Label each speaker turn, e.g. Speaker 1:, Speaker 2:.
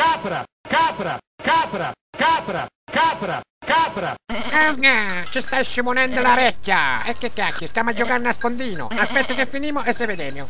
Speaker 1: capra, capra, capra, capra, capra,
Speaker 2: capra. Asga, eh, ci stai scimonendo l'orecchia. E che cacchio, stiamo giocando a nascondino. Aspetta che finimo e se vediamo.